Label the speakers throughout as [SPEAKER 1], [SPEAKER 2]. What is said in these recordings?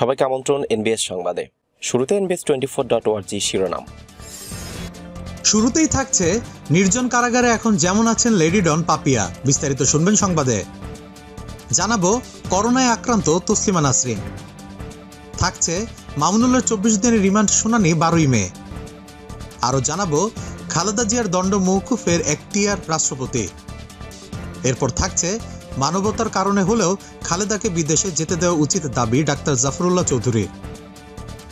[SPEAKER 1] সবাইকে আমন্ত্রণ এনবিএস সংবাদে শুরুতে এনবিএস টোয়েন্টি ফোর ডট ওয়ার্জি শিরোনাম শুরুতেই থাকছে নির্জন কারাগারে এখন যেমন আছেন লেডি ডন পাপিয়া বিস্তারিত শুনবেন সংবাদে জানাবো করোনায় আক্রান্ত তসলিমা নাসরিন থাকছে মামুনুল্লাহ চব্বিশ দিনের রিমান্ড শুনানি বারোই মে আরও জানাবো খালেদা জিয়ার দণ্ড মৌকুফের এখতিয়ার রাষ্ট্রপতি এরপর থাকছে মানবতার কারণে হলেও খালেদাকে বিদেশে যেতে দেওয়া উচিত দাবি ডাক্তার জাফরুল্লাহ চৌধুরীর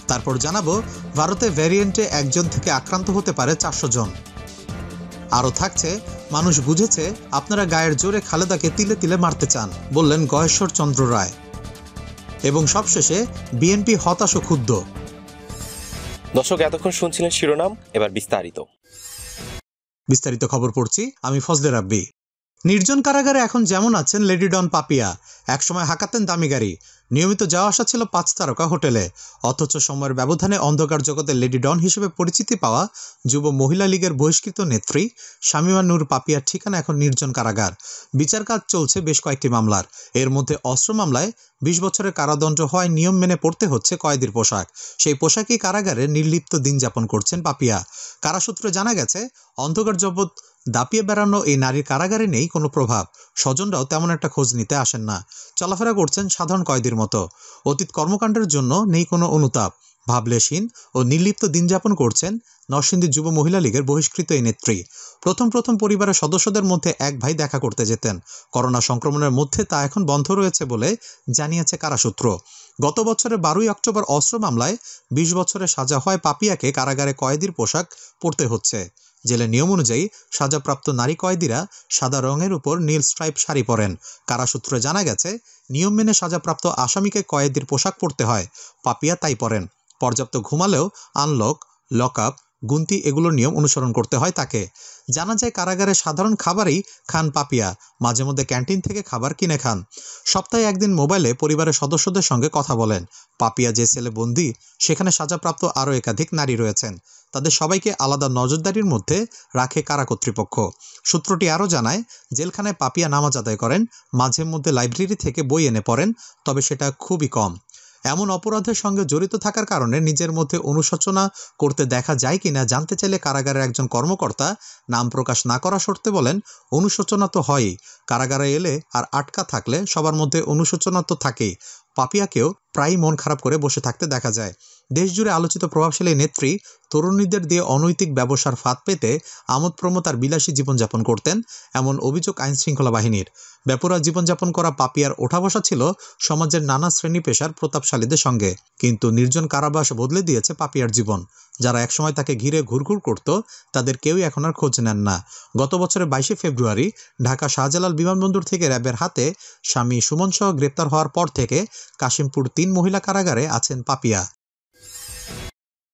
[SPEAKER 1] তারপর জানাবো ভারতে ভ্যারিয়েন্টে একজন থেকে আক্রান্ত হতে পারে চারশো জন আরও থাকছে মানুষ বুঝেছে আপনারা গায়ের জোরে খালেদাকে তিলে তিলে মারতে চান বললেন গহেশ্বর চন্দ্র রায় এবং সবশেষে বিএনপি হতাশ ও ক্ষুব্ধ দর্শক এতক্ষণ শুনছিলেন শিরোনাম এবার বিস্তারিত বিস্তারিত খবর পড়ছি আমি ফজলে রাব্বি নির্জন কারাগারে এখন যেমন আছেন লেডি ডন পাপিয়া একসময় হাঁকাতেন দামি গাড়ি নিয়মিত যাওয়া আসা ছিল পাঁচ তারকা হোটেলে অথচ সময়ের ব্যবধানে অন্ধকার জগতে লেডি ডন হিসেবে পরিচিতি পাওয়া যুব মহিলা লীগের বহিষ্কৃত নেত্রী শামিমা নূর পাপিয়ার ঠিকানা এখন নির্জন কারাগার বিচার কাজ চলছে বেশ কয়েকটি মামলার এর মধ্যে অস্ত্র মামলায় বিশ বছরের কারাদণ্ড হওয়ায় নিয়ম মেনে পড়তে হচ্ছে কয়েদির পোশাক সেই পোশাকই কারাগারে নির্লিপ্ত দিন যাপন করছেন পাপিয়া কারাসূত্রে জানা গেছে অন্ধকার জগৎ দাপিয়ে বেড়ানো এই নারীর কারাগারে নেই কোনো প্রভাব স্বজনরাও তেমন একটা খোঁজ নিতে আসেন না চলাফেরা করছেন সাধারণ কয়েদির মতো অতীত কর্মকাণ্ডের জন্য নেই কোনো অনুতাপ ভাবলেশহীন ও নির্লিপ্ত দিনযাপন করছেন নরসিংদী যুব মহিলা লীগের বহিষ্কৃত এই নেত্রী প্রথম প্রথম পরিবারের সদস্যদের মধ্যে এক ভাই দেখা করতে যেতেন করোনা সংক্রমণের মধ্যে তা এখন বন্ধ রয়েছে বলে জানিয়েছে কারাসূত্র গত বছরের বারোই অক্টোবর অস্ত্র মামলায় বিশ বছরের সাজা হয় পাপিয়াকে কারাগারে কয়েদির পোশাক পরতে হচ্ছে জেলের নিয়ম অনুযায়ী সাজাপ্রাপ্ত নারী কয়েদিরা সাদা রঙের উপর নীল স্ট্রাইপ শাড়ি পরেন কারা সূত্রে জানা গেছে নিয়ম মেনে সাজাপ্রাপ্ত আসামিকে কয়েদির পোশাক পরতে হয় পাপিয়া তাই পরেন পর্যাপ্ত ঘুমালেও আনলক লক আপ গুন্তি এগুলোর নিয়ম অনুসরণ করতে হয় তাকে জানা যায় কারাগারে সাধারণ খাবারই খান পাপিয়া মাঝে মধ্যে ক্যান্টিন থেকে খাবার কিনে খান সপ্তাহে একদিন মোবাইলে পরিবারের সদস্যদের সঙ্গে কথা বলেন পাপিয়া যে ছেলে বন্দি সেখানে সাজাপ্রাপ্ত আরও একাধিক নারী রয়েছেন তাদের সবাইকে আলাদা নজরদারির মধ্যে রাখে কারা কর্তৃপক্ষ সূত্রটি আরও জানায় জেলখানায় পাপিয়া নামাজ আদায় করেন মাঝে মধ্যে লাইব্রেরি থেকে বই এনে পড়েন তবে সেটা খুবই কম এমন অপরাধের সঙ্গে জড়িত থাকার কারণে নিজের মধ্যে অনুশোচনা করতে দেখা যায় কিনা জানতে চাইলে কারাগারের একজন কর্মকর্তা নাম প্রকাশ না করা শর্তে বলেন অনুশোচনা তো হয়ই কারাগারে এলে আর আটকা থাকলে সবার মধ্যে অনুশোচনা তো থাকেই পাপিয়াকেও প্রায়ই মন খারাপ করে বসে থাকতে দেখা যায় দেশজুড়ে আলোচিত প্রভাবশালী নেত্রী তরুণীদের দিয়ে অনৈতিক ব্যবসার ফাঁদ পেতে আমোদ প্রমোদ আর বিলাসী জীবনযাপন করতেন এমন অভিযোগ আইন শৃঙ্খলা বাহিনীর ব্যাপরা জীবনযাপন করা পাপিয়ার ওঠাবসা ছিল সমাজের নানা শ্রেণী পেশার প্রতাপশালীদের সঙ্গে কিন্তু নির্জন কারাবাস বদলে দিয়েছে পাপিয়ার জীবন যারা একসময় তাকে ঘিরে ঘুরঘুর করত তাদের কেউই এখন আর খোঁজ নেন না গত বছরের বাইশে ফেব্রুয়ারি ঢাকা শাহজালাল বিমানবন্দর থেকে র্যাবের হাতে স্বামী সুমন সহ গ্রেপ্তার হওয়ার পর থেকে কাশিমপুর তিন মহিলা কারাগারে আছেন পাপিয়া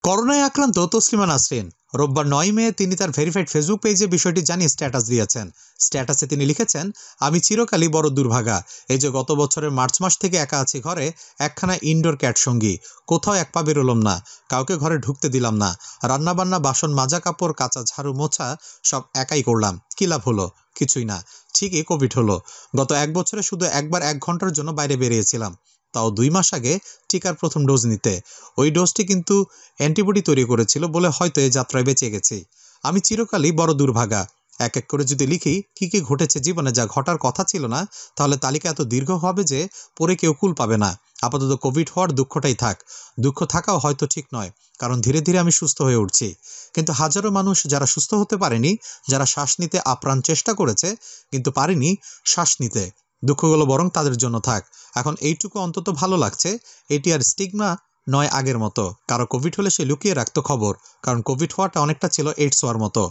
[SPEAKER 1] করোনায় আক্রান্ত তসলিমা নাসরিন রোববার নয় মে তিনি তার ভেরিফাইড ফেসবুক পেজে বিষয়টি জানিয়ে স্ট্যাটাস দিয়েছেন স্ট্যাটাসে তিনি লিখেছেন আমি চিরকালই বড় দুর্ভাগা এই যে গত বছরের মার্চ মাস থেকে একা আছি ঘরে একখানা ইনডোর ক্যাট সঙ্গী কোথাও এক পা বেরোলাম না কাউকে ঘরে ঢুকতে দিলাম না রান্নাবান্না বাসন মাজা কাপড় কাঁচা ঝাড়ু মোছা সব একাই করলাম কী লাভ হলো কিছুই না ঠিকই কোভিড হলো গত এক বছরে শুধু একবার এক ঘন্টার জন্য বাইরে বেরিয়েছিলাম তাও দুই মাস আগে টিকার প্রথম ডোজ নিতে ওই ডোজটি কিন্তু অ্যান্টিবডি তৈরি করেছিল বলে হয়তো এ যাত্রায় বেঁচে গেছি আমি চিরকালই বড় দুর্ভাগা এক এক করে যদি লিখি কি কি ঘটেছে জীবনে যা ঘটার কথা ছিল না তাহলে তালিকা এত দীর্ঘ হবে যে পরে কেউ কুল পাবে না আপাতত কোভিড হওয়ার দুঃখটাই থাক দুঃখ থাকাও হয়তো ঠিক নয় কারণ ধীরে ধীরে আমি সুস্থ হয়ে উঠছি কিন্তু হাজারো মানুষ যারা সুস্থ হতে পারেনি যারা শ্বাস নিতে আপ্রাণ চেষ্টা করেছে কিন্তু পারেনি শ্বাস নিতে দুঃখগুলো বরং তাদের জন্য থাক এখন এইটুকু অন্তত ভালো লাগছে এটি আর স্টিগমা নয় আগের মতো কারো কোভিড হলে সে লুকিয়ে রাখতো খবর কারণ কোভিড হওয়াটা অনেকটা ছিল এইডস হওয়ার মতো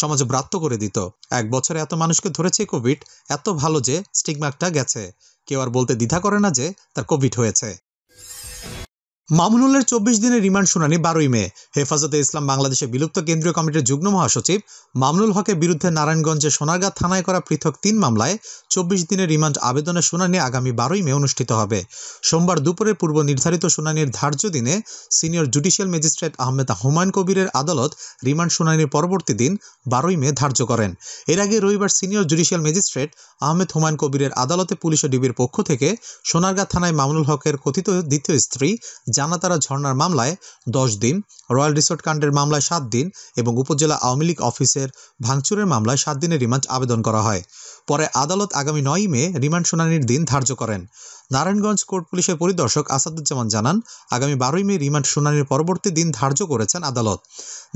[SPEAKER 1] সমাজে ব্রাত্য করে দিত এক বছরে এত মানুষকে ধরেছে কোভিড এত ভালো যে স্টিগমাকটা গেছে কেউ আর বলতে দ্বিধা করে না যে তার কোভিড হয়েছে মামুনুলের চব্বিশ দিনের রিমান্ড শুনানি বারোই মে হেফাজতে ইসলাম বাংলাদেশের বিলুপ্ত কেন্দ্রীয় কমিটির যুগ্ম মহাসচিব মামুনুল হকের বিরুদ্ধে নারায়ণগঞ্জে সোনারগাঁ থানায় করা পৃথক তিন মামলায় চব্বিশ দিনের রিমান্ড আবেদনের শুনানি আগামী বারোই মে অনুষ্ঠিত হবে সোমবার দুপুরে পূর্ব নির্ধারিত শুনানির ধার্য দিনে senior judicial magistrate Ahmed Humayun কবিরের আদালত রিমান্ড শুনানির পরবর্তী দিন বারোই মে ধার্য করেন এর আগে রবিবার senior judicial magistrate Ahmed Humayun কবিরের আদালতে পুলিশ ও ডিবির পক্ষ থেকে সোনারগাঁ থানায় মামুনুল হকের কথিত দ্বিতীয় স্ত্রী জানাতারা ঝর্ণার মামলায় দশ দিন রয়্যাল রিসোর্ট কাণ্ডের মামলায় সাত দিন এবং উপজেলা আওয়ামী লীগ অফিসের ভাঙচুরের মামলায় সাত দিনের রিমান্ড আবেদন করা হয় পরে আদালত আগামী নয়ই মে রিমান্ড শুনানির দিন ধার্য করেন নারায়ণগঞ্জ কোর্ট পুলিশের পরিদর্শক আসাদুজ্জামান জানান আগামী বারোই মে রিমান্ড শুনানির পরবর্তী দিন ধার্য করেছেন আদালত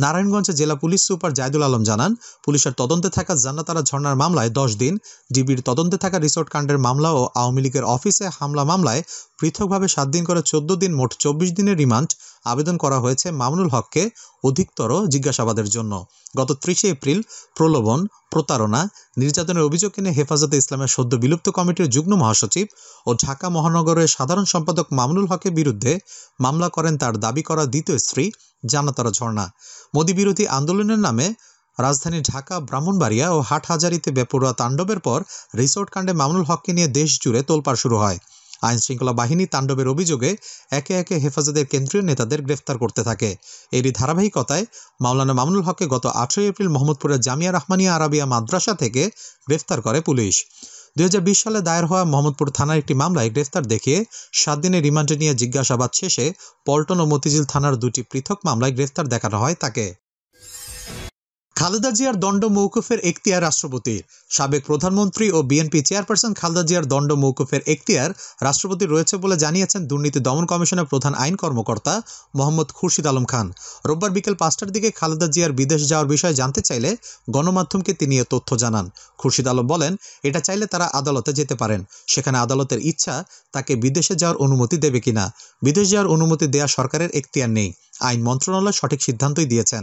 [SPEAKER 1] নারায়ণগঞ্জ জেলা পুলিশ সুপার জায়দুল আলম জানান পুলিশের তদন্তে থাকা জান্নাতারা ঝর্নার মামলায় দশ দিন ডিবির তদন্তে থাকা রিসোর্ট কাণ্ডের মামলা ও আওয়ামী লীগের অফিসে হামলা মামলায় পৃথকভাবে সাত দিন করে চোদ্দ দিন মোট চব্বিশ দিনের রিমান্ড আবেদন করা হয়েছে মামুনুল হককে অধিকতর জিজ্ঞাসাবাদের জন্য গত ত্রিশে এপ্রিল প্রলোভন প্রতারণা নির্যাতনের অভিযোগ এনে হেফাজতে ইসলামের সদ্য বিলুপ্ত কমিটির যুগ্ম মহাসচিব ও ঢাকা ঢাকা মহানগরের সাধারণ সম্পাদক মামুনুল হকের বিরুদ্ধে মামলা করেন তার দাবি করা দ্বিতীয় স্ত্রী জানাতারা ঝর্ণা মোদি বিরোধী আন্দোলনের নামে রাজধানী ঢাকা ব্রাহ্মণবাড়িয়া ও হাটহাজারিতে বেপরোয়া তাণ্ডবের পর রিসোর্ট কাণ্ডে মামুনুল হককে নিয়ে দেশ জুড়ে তোলপাড় শুরু হয় আইন শৃঙ্খলা বাহিনী তাণ্ডবের অভিযোগে একে একে হেফাজতের কেন্দ্রীয় নেতাদের গ্রেফতার করতে থাকে এরই ধারাবাহিকতায় মাওলানা মামুনুল হককে গত আঠারোই এপ্রিল মোহাম্মদপুরের জামিয়া রহমানিয়া আরাবিয়া মাদ্রাসা থেকে গ্রেফতার করে পুলিশ দুই সালে দায়ের হওয়া মোহাম্মদপুর থানার একটি মামলায় গ্রেফতার দেখিয়ে সাত দিনের রিমান্ডে নিয়ে জিজ্ঞাসাবাদ শেষে পল্টন ও মতিঝিল থানার দুটি পৃথক মামলায় গ্রেফতার দেখানো হয় তাকে খালেদা জিয়ার দণ্ড মৌকুফের এখতিয়ার রাষ্ট্রপতির সাবেক প্রধানমন্ত্রী ও বিএনপি চেয়ারপারসন খালেদা জিয়ার দণ্ড মৌকুফের এখতিয়ার রাষ্ট্রপতি রয়েছে বলে জানিয়েছেন দুর্নীতি দমন কমিশনের প্রধান আইন কর্মকর্তা মোহাম্মদ খুরশিদ আলম খান রোববার বিকেল পাঁচটার দিকে খালেদা জিয়ার বিদেশ যাওয়ার বিষয়ে জানতে চাইলে গণমাধ্যমকে তিনি এ তথ্য জানান খুরশিদ আলম বলেন এটা চাইলে তারা আদালতে যেতে পারেন সেখানে আদালতের ইচ্ছা তাকে বিদেশে যাওয়ার অনুমতি দেবে কিনা বিদেশ যাওয়ার অনুমতি দেয়া সরকারের এখতিয়ার নেই আইন মন্ত্রণালয় সঠিক সিদ্ধান্তই দিয়েছেন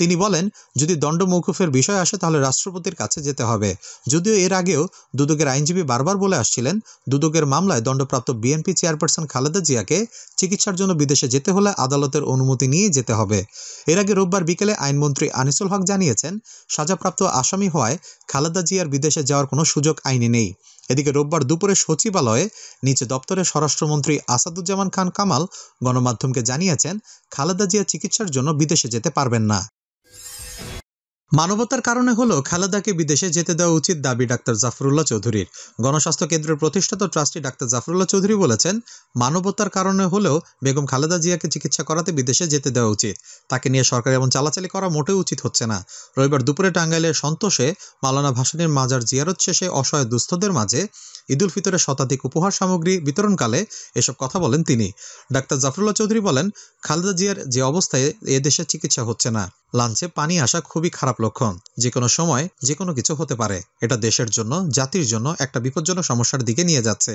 [SPEAKER 1] তিনি বলেন যদি দণ্ড মৌকুফের বিষয় আসে তাহলে রাষ্ট্রপতির কাছে যেতে হবে যদিও এর আগেও দুদকের আইনজীবী বারবার বলে আসছিলেন দুদকের মামলায় দণ্ডপ্রাপ্ত বিএনপি চেয়ারপারসন খালেদা জিয়াকে চিকিৎসার জন্য বিদেশে যেতে হলে আদালতের অনুমতি নিয়ে যেতে হবে এর আগে রোববার বিকেলে আইনমন্ত্রী আনিসুল হক জানিয়েছেন সাজাপ্রাপ্ত আসামি হওয়ায় খালেদা জিয়ার বিদেশে যাওয়ার কোনো সুযোগ আইনে নেই এদিকে রোববার দুপুরে সচিবালয়ে নিচে দপ্তরে স্বরাষ্ট্রমন্ত্রী আসাদুজ্জামান খান কামাল গণমাধ্যমকে জানিয়েছেন খালেদা জিয়া চিকিৎসার জন্য বিদেশে যেতে পারবেন না মানবতার কারণে হলো খালেদাকে বিদেশে যেতে দেওয়া উচিত দাবি ডাক্তার জাফরুল্লাহ চৌধুরীর গণস্বাস্থ্য কেন্দ্রের প্রতিষ্ঠাতা ট্রাস্টি ডাক্তার জাফরুল্লাহ চৌধুরী বলেছেন মানবতার কারণে হলেও বেগম খালেদা জিয়াকে চিকিৎসা করাতে বিদেশে যেতে দেওয়া উচিত তাকে নিয়ে সরকার এমন চালাচালি করা মোটেও উচিত হচ্ছে না রবিবার দুপুরে টাঙ্গাইলের সন্তোষে মালানা ভাসানের মাজার জিয়ারত শেষে অসহায় দুস্থদের মাঝে ঈদুল ফিতরের শতাধিক উপহার সামগ্রী বিতরণকালে এসব কথা বলেন তিনি ডাক্তার জাফরুল্লাহ চৌধুরী বলেন খালেদা জিয়ার যে অবস্থায় এদেশে চিকিৎসা হচ্ছে না লাঞ্চে পানি আসা খুবই খারাপ লক্ষণ যে কোনো সময় যে কোনো কিছু হতে পারে এটা দেশের জন্য জাতির জন্য একটা বিপজ্জনক সমস্যার দিকে নিয়ে যাচ্ছে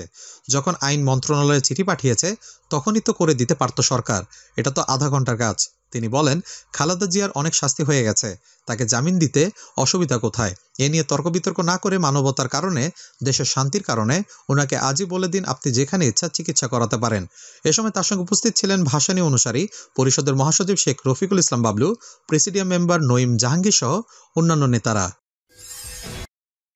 [SPEAKER 1] যখন আইন মন্ত্রণালয়ে চিঠি পাঠিয়েছে তখনই তো করে দিতে পারত সরকার এটা তো আধা ঘন্টার কাজ তিনি বলেন খালাদা জিয়ার অনেক শাস্তি হয়ে গেছে তাকে জামিন দিতে অসুবিধা কোথায় এ নিয়ে তর্ক বিতর্ক না করে মানবতার কারণে দেশের শান্তির কারণে ওনাকে আজই বলে দিন আপনি যেখানে ইচ্ছা চিকিৎসা করাতে পারেন এ সময় তার সঙ্গে উপস্থিত ছিলেন ভাসানী অনুসারী পরিষদের মহাসচিব শেখ রফিকুল ইসলাম বাবলু প্রেসিডিয়াম মেম্বার নঈম জাহাঙ্গীর সহ অন্যান্য নেতারা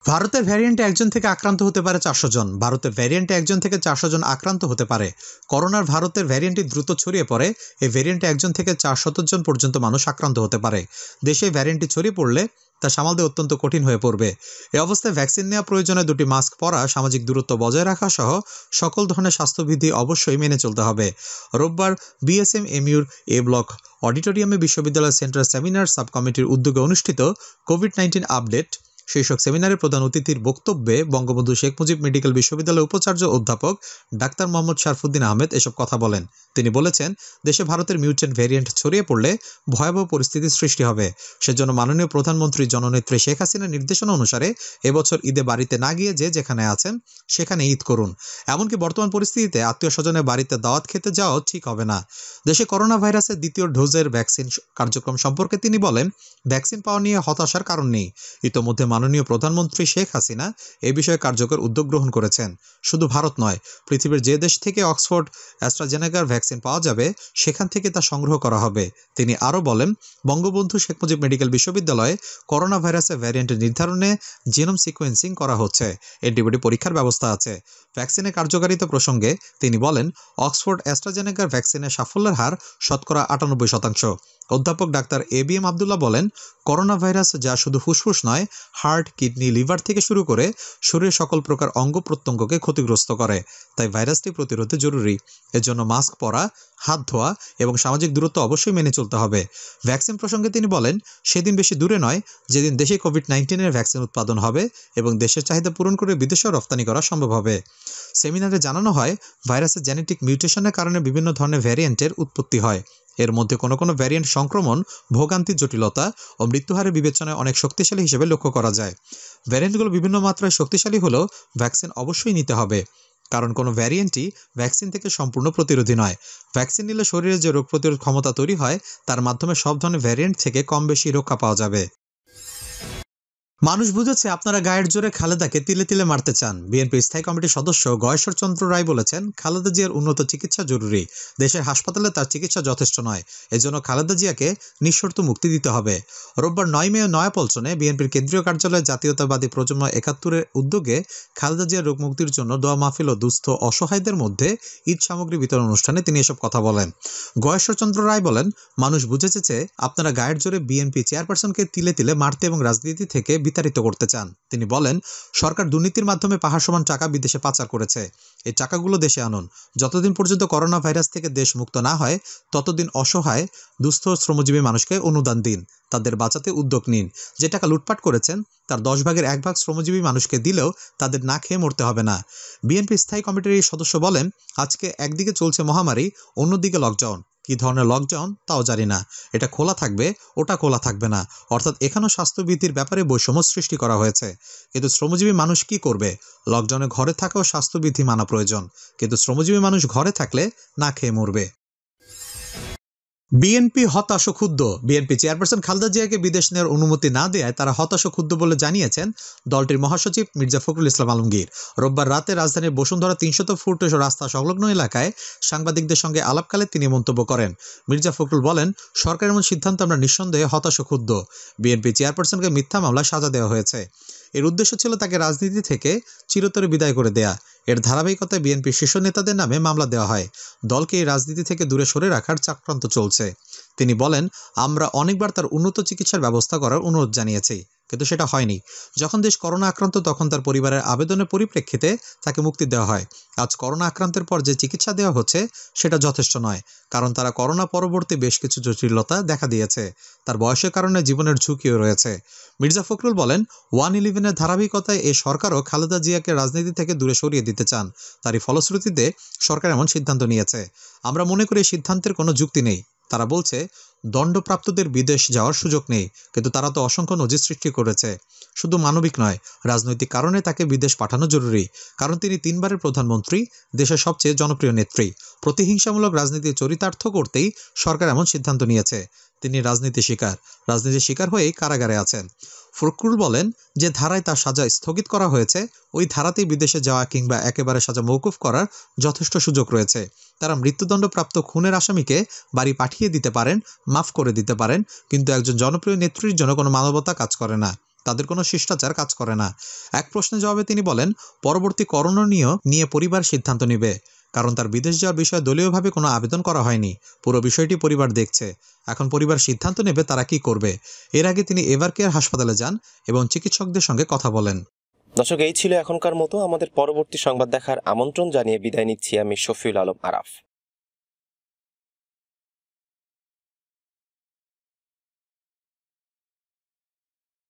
[SPEAKER 1] ভারতের ভ্যারিয়েন্টে একজন থেকে আক্রান্ত হতে পারে চারশো জন ভারতের ভ্যারিয়েন্টে একজন থেকে চারশো জন আক্রান্ত হতে পারে করোনার ভারতের ভ্যারিয়েন্টটি দ্রুত ছড়িয়ে পড়ে এই ভ্যারিয়েন্টে একজন থেকে চারশত জন পর্যন্ত মানুষ আক্রান্ত হতে পারে দেশে ভ্যারিয়েন্টটি ছড়িয়ে পড়লে তা সামাল দেওয়া অত্যন্ত কঠিন হয়ে পড়বে এ অবস্থায় ভ্যাকসিন নেওয়া প্রয়োজনে দুটি মাস্ক পরা সামাজিক দূরত্ব বজায় রাখা সহ সকল ধরনের স্বাস্থ্যবিধি অবশ্যই মেনে চলতে হবে রোববার বিএসএম এমইউর এ ব্লক অডিটোরিয়ামে বিশ্ববিদ্যালয় সেন্ট্রাল সেমিনার সাব কমিটির উদ্যোগে অনুষ্ঠিত কোভিড নাইন্টিন আপডেট শীর্ষক সেমিনারে প্রধান অতিথির বক্তব্যে বঙ্গবন্ধু শেখ মুজিব মেডিকেল বিশ্ববিদ্যালয়ের উপাচার্য অধ্যাপক ডাক্তার মোহাম্মদ শারফুদ্দিন আহমেদ এসব কথা বলেন তিনি বলেছেন দেশে ভারতের মিউটেন্ট ভ্যারিয়েন্ট ছড়িয়ে পড়লে ভয়াবহ পরিস্থিতি সৃষ্টি হবে সেজন্য মাননীয় প্রধানমন্ত্রী জননেত্রী শেখ হাসিনার নির্দেশনা অনুসারে এবছর ঈদে বাড়িতে না গিয়ে যে যেখানে আছেন সেখানে ঈদ করুন এমনকি বর্তমান পরিস্থিতিতে আত্মীয় স্বজনের বাড়িতে দাওয়াত খেতে যাওয়াও ঠিক হবে না দেশে করোনা ভাইরাসের দ্বিতীয় ডোজের ভ্যাকসিন কার্যক্রম সম্পর্কে তিনি বলেন ভ্যাকসিন পাওয়া নিয়ে হতাশার কারণ নেই ইতোমধ্যে মাননীয় প্রধানমন্ত্রী শেখ হাসিনা এ বিষয়ে কার্যকর উদ্যোগ গ্রহণ করেছেন শুধু ভারত নয় পৃথিবীর যে দেশ থেকে অক্সফোর্ড অ্যাস্ট্রাজেনেকার ভ্যাকসিন পাওয়া যাবে সেখান থেকে তা সংগ্রহ করা হবে তিনি আরও বলেন বঙ্গবন্ধু শেখ মুজিব মেডিকেল বিশ্ববিদ্যালয়ে করোনা ভাইরাসের ভ্যারিয়েন্ট নির্ধারণে জিনোম সিকোয়েন্সিং করা হচ্ছে অ্যান্টিবডি পরীক্ষার ব্যবস্থা আছে ভ্যাকসিনের কার্যকারিতা প্রসঙ্গে তিনি বলেন অক্সফোর্ড অ্যাস্ট্রাজেনেগার ভ্যাকসিনের সাফল্যের হার শতকরা আটানব্বই শতাংশ অধ্যাপক doctor A B M Abdullah বলেন করোনা ভাইরাস যা শুধু ফুসফুস নয় হার্ট কিডনি লিভার থেকে শুরু করে শরীরের সকল প্রকার অঙ্গ প্রত্যঙ্গকে ক্ষতিগ্রস্ত করে তাই ভাইরাসটি প্রতিরোধে জরুরি এর জন্য মাস্ক পরা হাত ধোয়া এবং সামাজিক দূরত্ব অবশ্যই মেনে চলতে হবে ভ্যাকসিন প্রসঙ্গে তিনি বলেন সেদিন বেশি দূরে নয় যেদিন দেশে কোভিড নাইন্টিনের ভ্যাকসিন উৎপাদন হবে এবং দেশের চাহিদা পূরণ করে বিদেশেও রপ্তানি করা সম্ভব হবে সেমিনারে জানানো হয় ভাইরাসের জেনেটিক মিউটেশনের কারণে বিভিন্ন ধরনের ভ্যারিয়েন্টের উৎপত্তি হয় এর মধ্যে কোনো কোনো ভ্যারিয়েন্ট সংক্রমণ ভোগান্তি জটিলতা ও মৃত্যুহারের বিবেচনায় অনেক শক্তিশালী হিসেবে লক্ষ্য করা যায় ভ্যারিয়েন্টগুলো বিভিন্ন মাত্রায় শক্তিশালী হলেও ভ্যাকসিন অবশ্যই নিতে হবে কারণ কোনো ভ্যারিয়েন্টই ভ্যাকসিন থেকে সম্পূর্ণ প্রতিরোধী নয় ভ্যাকসিন নিলে শরীরে যে রোগ প্রতিরোধ ক্ষমতা তৈরি হয় তার মাধ্যমে সব ধরনের ভ্যারিয়েন্ট থেকে কম বেশি রক্ষা পাওয়া যাবে মানুষ বুঝেছে আপনারা গায়ের জোরে খালেদাকে তিলে তিলে মারতে চান বিএনপি স্থায়ী কমিটির সদস্য গয়েশ্বর চন্দ্র রায় বলেছেন খালেদা জিয়ার উন্নত চিকিৎসা জরুরি দেশের হাসপাতালে তার চিকিৎসা যথেষ্ট নয় এজন্য খালেদা জিয়াকে নিঃশর্ত মুক্তি দিতে হবে রোববার নয় মে নয়াপল্টনে বিএনপির কেন্দ্রীয় কার্যালয়ে জাতীয়তাবাদী প্রজন্ম একাত্তরের উদ্যোগে খালেদা জিয়ার রোগ মুক্তির জন্য দোয়া মাহফিল ও দুস্থ অসহায়দের মধ্যে ঈদ সামগ্রী বিতরণ অনুষ্ঠানে তিনি এসব কথা বলেন গয়েশ্বর চন্দ্র রায় বলেন মানুষ বুঝেছে আপনারা গায়ের জোরে বিএনপি চেয়ারপারসনকে তিলে তিলে মারতে এবং রাজনীতি থেকে বিতাড়িত করতে চান তিনি বলেন সরকার দুর্নীতির মাধ্যমে পাহাড় সমান টাকা বিদেশে পাচার করেছে এই টাকাগুলো দেশে আনুন যতদিন পর্যন্ত করোনা ভাইরাস থেকে দেশ মুক্ত না হয় ততদিন অসহায় দুস্থ শ্রমজীবী মানুষকে অনুদান দিন তাদের বাঁচাতে উদ্যোগ নিন যে টাকা লুটপাট করেছেন তার দশ ভাগের এক ভাগ শ্রমজীবী মানুষকে দিলেও তাদের না খেয়ে মরতে হবে না বিএনপি স্থায়ী কমিটির এই সদস্য বলেন আজকে একদিকে চলছে মহামারী অন্যদিকে লকডাউন কি ধরনের লকডাউন তাও জানি না এটা খোলা থাকবে ওটা খোলা থাকবে না অর্থাৎ এখানেও স্বাস্থ্যবিধির ব্যাপারে বৈষম্য সৃষ্টি করা হয়েছে কিন্তু শ্রমজীবী মানুষ কি করবে লকডাউনে ঘরে থাকাও স্বাস্থ্যবিধি মানা প্রয়োজন কিন্তু শ্রমজীবী মানুষ ঘরে থাকলে না খেয়ে মরবে বিএনপি হতাশ ও বিএনপি চেয়ারপারসন খালদা জিয়াকে বিদেশ নেওয়ার অনুমতি না দেয় তারা হতাশ ও বলে জানিয়েছেন দলটির মহাসচিব মির্জা ফখরুল ইসলাম আলমগীর রোববার রাতে রাজধানীর বসুন্ধরা তিনশত ফুট রাস্তা সংলগ্ন এলাকায় সাংবাদিকদের সঙ্গে আলাপকালে তিনি মন্তব্য করেন মির্জা ফখরুল বলেন সরকারের এমন সিদ্ধান্ত আমরা নিঃসন্দেহে হতাশ ও বিএনপি চেয়ারপারসনকে মিথ্যা মামলা সাজা দেওয়া হয়েছে এর উদ্দেশ্য ছিল তাকে রাজনীতি থেকে চিরতরে বিদায় করে দেয়া এর ধারাবাহিকতায় বিএনপির শীর্ষ নেতাদের নামে মামলা দেওয়া হয় দলকে এই রাজনীতি থেকে দূরে সরে রাখার চাক্রান্ত চলছে তিনি বলেন আমরা অনেকবার তার উন্নত চিকিৎসার ব্যবস্থা করার অনুরোধ জানিয়েছি কিন্তু সেটা হয়নি যখন দেশ করোনা আক্রান্ত তখন তার পরিবারের আবেদনের পরিপ্রেক্ষিতে তাকে মুক্তি দেওয়া হয় আজ করোনা আক্রান্তের পর যে চিকিৎসা দেওয়া হচ্ছে সেটা যথেষ্ট নয় কারণ তারা করোনা পরবর্তী বেশ কিছু জটিলতা দেখা দিয়েছে তার বয়সের কারণে জীবনের ঝুঁকিও রয়েছে মির্জা ফখরুল বলেন ওয়ান ইলেভেনের ধারাবাহিকতায় এ সরকারও খালেদা জিয়াকে রাজনীতি থেকে দূরে সরিয়ে দিতে চান তারই ফলশ্রুতিতে সরকার এমন সিদ্ধান্ত নিয়েছে আমরা মনে করি সিদ্ধান্তের কোনো যুক্তি নেই তারা বলছে দণ্ডপ্রাপ্তদের বিদেশ যাওয়ার সুযোগ নেই কিন্তু তারা তো অসংখ্য নজির সৃষ্টি করেছে শুধু মানবিক নয় রাজনৈতিক কারণে তাকে বিদেশ পাঠানো জরুরি কারণ তিনি তিনবারের প্রধানমন্ত্রী দেশের সবচেয়ে জনপ্রিয় নেত্রী প্রতিহিংসামূলক রাজনীতি চরিতার্থ করতেই সরকার এমন সিদ্ধান্ত নিয়েছে তিনি রাজনীতি শিকার রাজনীতির শিকার হয়েই কারাগারে আছেন ফরকুল বলেন যে ধারায় তার সাজা স্থগিত করা হয়েছে ওই ধারাতেই বিদেশে যাওয়া কিংবা একেবারে সাজা মৌকুফ করার যথেষ্ট সুযোগ রয়েছে তারা মৃত্যুদণ্ডপ্রাপ্ত খুনের আসামিকে বাড়ি পাঠিয়ে দিতে পারেন মাফ করে দিতে পারেন কিন্তু একজন জনপ্রিয় নেত্রীর জন্য কোনো মানবতা কাজ করে না তাদের কোনো শিষ্টাচার কাজ করে না এক প্রশ্নের জবাবে তিনি বলেন পরবর্তী করণনীয় নিয়ে পরিবার সিদ্ধান্ত নিবে কারণ তার বিদেশ যাওয়ার বিষয়ে দলীয়ভাবে কোনো আবেদন করা হয়নি পুরো বিষয়টি পরিবার দেখছে এখন পরিবার সিদ্ধান্ত নেবে তারা কি করবে এর আগে তিনি কেয়ার হাসপাতালে যান এবং চিকিৎসকদের সঙ্গে কথা বলেন দর্শক এই ছিল এখনকার মতো আমাদের পরবর্তী সংবাদ দেখার আমন্ত্রণ জানিয়ে বিদায় নিচ্ছি আমি শফিউল আলম আরাফ